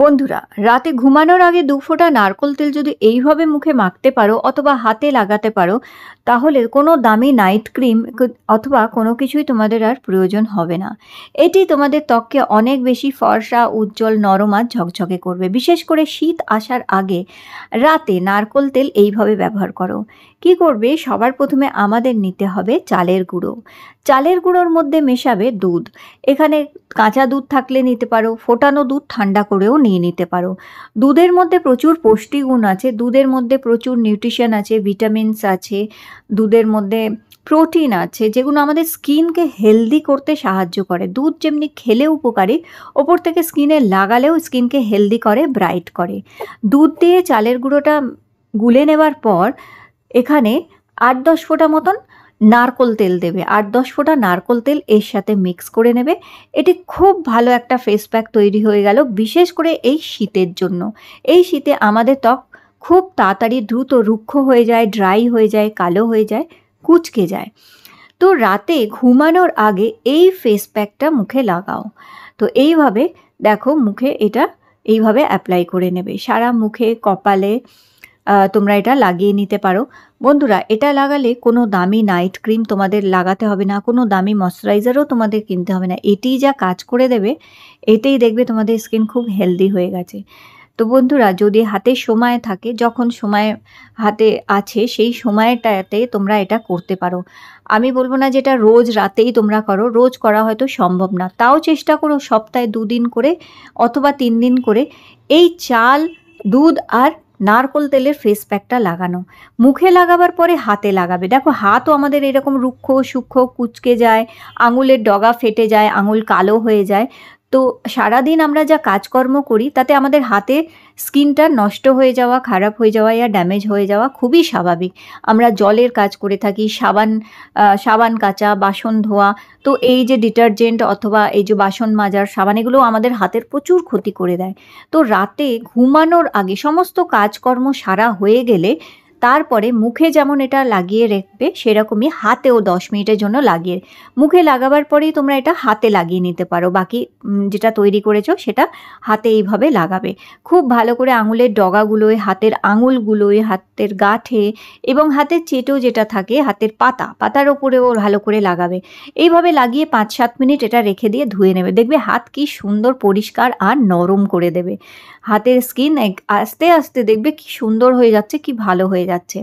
বন্ধুরা রাতে ঘুমানোর আগে দু ফোঁটা নারকল তেল যদি এইভাবে মুখে মাখতে পারো অথবা হাতে লাগাতে পারো তাহলে কোনো দামি নাইট ক্রিম অথবা কোনো কিছুই তোমাদের আর প্রয়োজন হবে না এটি তোমাদের ত্বককে অনেক বেশি ফর্সা উজ্জ্বল নরম আর ঝকঝকে করবে বিশেষ করে শীত আসার আগে রাতে নারকল তেল এইভাবে ব্যবহার করো কি করবে সবার প্রথমে আমাদের নিতে হবে চালের গুঁড়ো চালের গুঁড়োর মধ্যে মেশাবে দুধ এখানে কাঁচা দুধ থাকলে নিতে পারো ফোটানো দুধ ঠান্ডা করেও নিয়ে নিতে পারো দুধের মধ্যে প্রচুর পুষ্টিগুণ আছে দুধের মধ্যে প্রচুর নিউট্রিশন আছে ভিটামিনস আছে দুধের মধ্যে প্রোটিন আছে যেগুলো আমাদের স্কিনকে হেলদি করতে সাহায্য করে দুধ যেমনি খেলে উপকারী ওপর থেকে স্কিনে লাগালেও স্কিনকে হেলদি করে ব্রাইট করে দুধ দিয়ে চালের গুঁড়োটা গুলে নেবার পর এখানে আট দশ ফোঁটা মতন নারকোল তেল দেবে আট দশ ফোঁটা নারকোল তেল এর সাথে মিক্স করে নেবে এটি খুব ভালো একটা ফেস প্যাক তৈরি হয়ে গেল বিশেষ করে এই শীতের জন্য এই শীতে আমাদের ত্বক খুব তাড়াতাড়ি দ্রুত রুক্ষ হয়ে যায় ড্রাই হয়ে যায় কালো হয়ে যায় কুচকে যায় তো রাতে ঘুমানোর আগে এই ফেস প্যাকটা মুখে লাগাও তো এইভাবে দেখো মুখে এটা এইভাবে অ্যাপ্লাই করে নেবে সারা মুখে কপালে তোমরা এটা লাগিয়ে নিতে পারো বন্ধুরা এটা লাগালে কোনো দামি নাইট ক্রিম তোমাদের লাগাতে হবে না কোনো দামি ময়শ্চারাইজারও তোমাদের কিনতে হবে না এটি যা কাজ করে দেবে এতেই দেখবে তোমাদের স্কিন খুব হেলদি হয়ে গেছে তো বন্ধুরা যদি হাতে সময় থাকে যখন সময় হাতে আছে সেই সময়টাতে তোমরা এটা করতে পারো আমি বলবো না যেটা রোজ রাতেই তোমরা করো রোজ করা হয়তো সম্ভব না তাও চেষ্টা করো সপ্তাহে দুদিন করে অথবা তিন দিন করে এই চাল দুধ আর নারকোল তেলের ফেস প্যাকটা লাগানো মুখে লাগাবার পরে হাতে লাগাবে দেখো হাতও আমাদের এরকম রুক্ষ সূক্ষ্ম কুচকে যায় আঙুলের ডগা ফেটে যায় আঙুল কালো হয়ে যায় তো সারাদিন আমরা যা কাজকর্ম করি তাতে আমাদের হাতে স্কিনটা নষ্ট হয়ে যাওয়া খারাপ হয়ে যাওয়া ইয়া ড্যামেজ হয়ে যাওয়া খুবই স্বাভাবিক আমরা জলের কাজ করে থাকি সাবান সাবান কাচা বাসন ধোয়া তো এই যে ডিটারজেন্ট অথবা এই যে বাসন মাজার সাবান এগুলো আমাদের হাতের প্রচুর ক্ষতি করে দেয় তো রাতে ঘুমানোর আগে সমস্ত কাজকর্ম সারা হয়ে গেলে তারপরে মুখে যেমন এটা লাগিয়ে রাখবে সেরকমই হাতেও দশ মিনিটের জন্য লাগিয়ে মুখে লাগাবার পরেই তোমরা এটা হাতে লাগিয়ে নিতে পারো বাকি যেটা তৈরি করেছো সেটা হাতে এইভাবে লাগাবে খুব ভালো করে আঙুলের ডগাগুলোয় হাতের আঙুলগুলোয় হাতের গাঁঠে এবং হাতের চেটেও যেটা থাকে হাতের পাতা পাতার ওপরেও ভালো করে লাগাবে এইভাবে লাগিয়ে পাঁচ সাত মিনিট এটা রেখে দিয়ে ধুয়ে নেবে দেখবে হাত কি সুন্দর পরিষ্কার আর নরম করে দেবে হাতের স্কিন আস্তে আস্তে দেখবে কি সুন্দর হয়ে যাচ্ছে কি ভালো হয়ে যাচ্ছে যাচ্ছে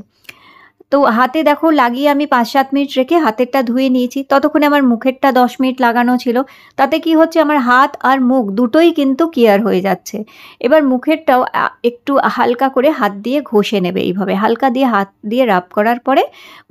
তো হাতে দেখো লাগিয়ে আমি পাঁচ সাত মিনিট রেখে হাতেরটা ধুয়ে নিয়েছি ততক্ষণে আমার মুখেরটা দশ মিনিট লাগানো ছিল তাতে কি হচ্ছে আমার হাত আর মুখ দুটোই কিন্তু কেয়ার হয়ে যাচ্ছে এবার মুখেরটাও একটু হালকা করে হাত দিয়ে ঘষে নেবে এইভাবে হালকা দিয়ে হাত দিয়ে রাব করার পরে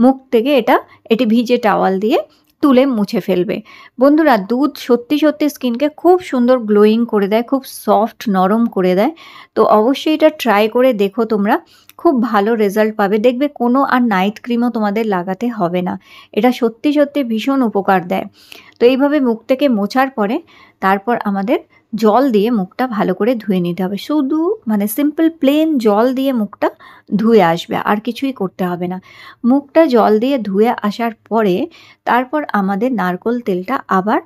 মুখ থেকে এটা এটি ভিজে টাওয়াল দিয়ে তুলে মুছে ফেলবে বন্ধুরা দুধ সত্যি সত্যি স্কিনকে খুব সুন্দর গ্লোয়িং করে দেয় খুব সফট নরম করে দেয় তো অবশ্যই এটা ট্রাই করে দেখো তোমরা খুব ভালো রেজাল্ট পাবে দেখবে কোনো আর নাইট ক্রিমও তোমাদের লাগাতে হবে না এটা সত্যি সত্যি ভীষণ উপকার দেয় তো এইভাবে মুখ থেকে মোছার পরে তারপর আমাদের জল দিয়ে মুখটা ভালো করে ধুয়ে নিতে হবে শুধু মানে সিম্পল প্লেন জল দিয়ে মুখটা ধুয়ে আসবে আর কিছুই করতে হবে না মুখটা জল দিয়ে ধুয়ে আসার পরে তারপর আমাদের নারকোল তেলটা আবার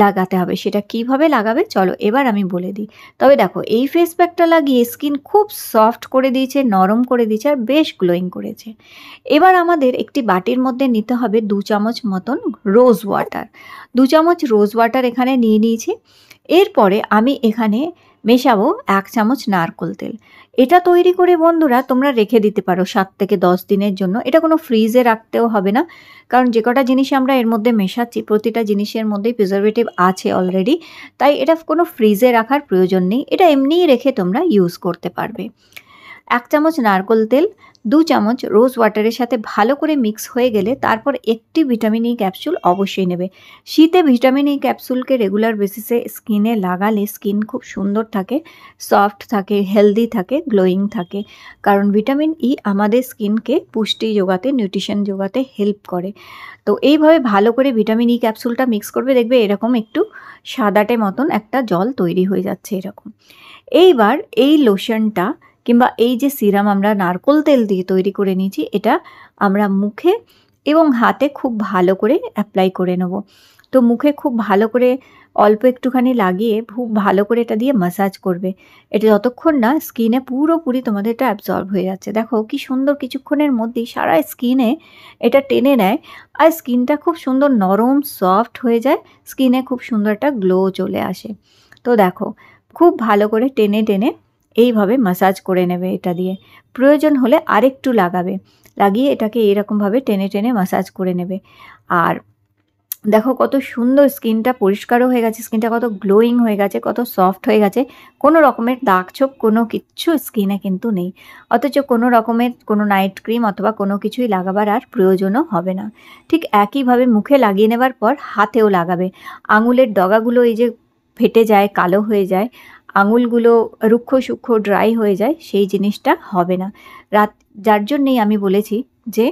লাগাতে হবে সেটা কিভাবে লাগাবে চলো এবার আমি বলে দিই তবে দেখো এই ফেস প্যাকটা লাগিয়ে স্কিন খুব সফট করে দিয়েছে নরম করে দিয়েছে আর বেশ গ্লোয়িং করেছে এবার আমাদের একটি বাটির মধ্যে নিতে হবে দু চামচ মতন রোজ ওয়াটার দু চামচ রোজ ওয়াটার এখানে নিয়ে নিয়েছি এরপরে আমি এখানে মেশাবো এক চামচ নারকোল তেল এটা তৈরি করে বন্ধুরা তোমরা রেখে দিতে পারো সাত থেকে দশ দিনের জন্য এটা কোনো ফ্রিজে রাখতেও হবে না কারণ যে কটা জিনিস আমরা এর মধ্যে মেশাচ্ছি প্রতিটা জিনিসের মধ্যেই প্রিজারভেটিভ আছে অলরেডি তাই এটা কোনো ফ্রিজে রাখার প্রয়োজন নেই এটা এমনিই রেখে তোমরা ইউজ করতে পারবে এক চামচ নারকোল তেল দু চামচ রোজ ওয়াটারের সাথে ভালো করে মিক্স হয়ে গেলে তারপর একটি ভিটামিন ই ক্যাপসুল অবশ্যই নেবে শীতে ভিটামিন ই ক্যাপসুলকে রেগুলার বেসিসে স্কিনে লাগালে স্কিন খুব সুন্দর থাকে সফট থাকে হেলদি থাকে গ্লোয়িং থাকে কারণ ভিটামিন ই আমাদের স্কিনকে পুষ্টি যোগাতে নিউট্রিশন যোগাতে হেল্প করে তো এইভাবে ভালো করে ভিটামিন ই ক্যাপসুলটা মিক্স করবে দেখবে এরকম একটু সাদাটে মতন একটা জল তৈরি হয়ে যাচ্ছে এরকম এইবার এই লোশনটা কিংবা এই যে সিরাম আমরা নারকোল তেল দিয়ে তৈরি করে নিয়েছি এটা আমরা মুখে এবং হাতে খুব ভালো করে অ্যাপ্লাই করে নেব তো মুখে খুব ভালো করে অল্প একটুখানি লাগিয়ে খুব ভালো করে এটা দিয়ে মাসাজ করবে এটা যতক্ষণ না স্কিনে পুরোপুরি তোমাদের এটা অ্যাবজর্ব হয়ে যাচ্ছে দেখো কি সুন্দর কিছুক্ষণের মধ্যেই সারা স্কিনে এটা টেনে নেয় আর স্কিনটা খুব সুন্দর নরম সফট হয়ে যায় স্কিনে খুব সুন্দর একটা গ্লো চলে আসে তো দেখো খুব ভালো করে টেনে টেনে এইভাবে মাসাজ করে নেবে এটা দিয়ে প্রয়োজন হলে আরেকটু লাগাবে লাগিয়ে এটাকে এরকমভাবে টেনে টেনে মাসাজ করে নেবে আর দেখো কত সুন্দর স্কিনটা পরিষ্কারও হয়ে গেছে স্কিনটা কত গ্লোয়িং হয়ে গেছে কত সফট হয়ে গেছে কোনো রকমের দাগ ছোপ কোনো কিছু স্কিনে কিন্তু নেই অথচ কোনো রকমের কোনো নাইট ক্রিম অথবা কোনো কিছুই লাগাবার আর প্রয়োজনও হবে না ঠিক একইভাবে মুখে লাগিয়ে নেবার পর হাতেও লাগাবে আঙুলের ডগাগুলো এই যে ফেটে যায় কালো হয়ে যায় আঙুলগুলো রুক্ষ সূক্ষ্ম ড্রাই হয়ে যায় সেই জিনিসটা হবে না রাত যার জন্যেই আমি বলেছি যে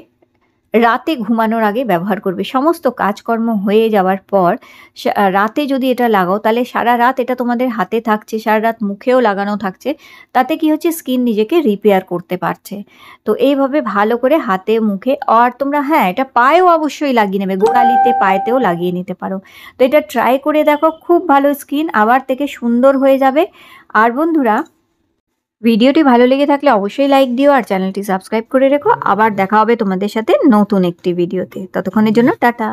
রাতে ঘুমানোর আগে ব্যবহার করবে সমস্ত কাজকর্ম হয়ে যাওয়ার পর রাতে যদি এটা লাগাও তাহলে সারা রাত এটা তোমাদের হাতে থাকছে সারা রাত মুখেও লাগানো থাকছে তাতে কি হচ্ছে স্কিন নিজেকে রিপেয়ার করতে পারছে তো এইভাবে ভালো করে হাতে মুখে আর তোমরা হ্যাঁ এটা পায়েও অবশ্যই লাগিয়ে নেবে গোড়ালিতে পায়েতেও লাগিয়ে নিতে পারো তো এটা ট্রাই করে দেখো খুব ভালো স্কিন আবার থেকে সুন্দর হয়ে যাবে আর বন্ধুরা ভিডিওটি ভালো লেগে থাকলে অবশ্যই লাইক দিও আর চ্যানেলটি সাবস্ক্রাইব করে রেখো আবার দেখা হবে তোমাদের সাথে নতুন একটি ভিডিওতে ততক্ষণের জন্য টাটা